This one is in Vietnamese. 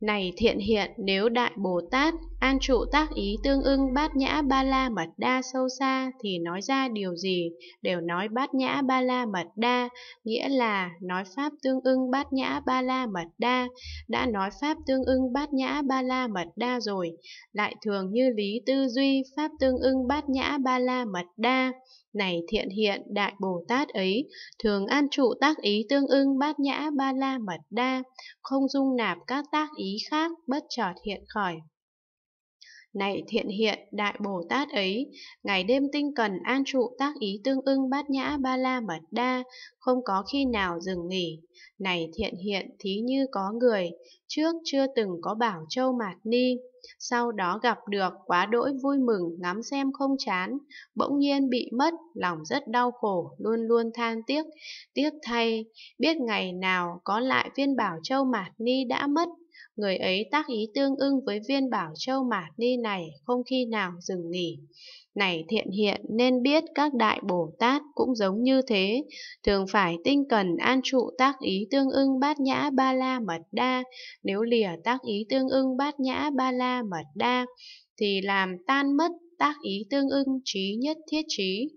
này thiện hiện nếu đại bồ tát An trụ tác ý tương ưng bát nhã ba la mật đa sâu xa thì nói ra điều gì đều nói bát nhã ba la mật đa, nghĩa là nói pháp tương ưng bát nhã ba la mật đa, đã nói pháp tương ưng bát nhã ba la mật đa rồi, lại thường như lý tư duy pháp tương ưng bát nhã ba la mật đa. Này thiện hiện đại Bồ Tát ấy, thường an trụ tác ý tương ưng bát nhã ba la mật đa, không dung nạp các tác ý khác bất chợt hiện khỏi này thiện hiện đại Bồ Tát ấy, ngày đêm tinh cần an trụ tác ý tương ưng bát nhã ba la mật đa, không có khi nào dừng nghỉ. Này thiện hiện thí như có người, trước chưa từng có bảo châu mạt ni, sau đó gặp được quá đỗi vui mừng ngắm xem không chán, bỗng nhiên bị mất, lòng rất đau khổ, luôn luôn than tiếc, tiếc thay, biết ngày nào có lại viên bảo châu mạt ni đã mất người ấy tác ý tương ưng với viên bảo châu mạt ni này không khi nào dừng nghỉ. Này thiện hiện nên biết các đại Bồ Tát cũng giống như thế, thường phải tinh cần an trụ tác ý tương ưng bát nhã ba la mật đa, nếu lìa tác ý tương ưng bát nhã ba la mật đa, thì làm tan mất tác ý tương ưng trí nhất thiết trí.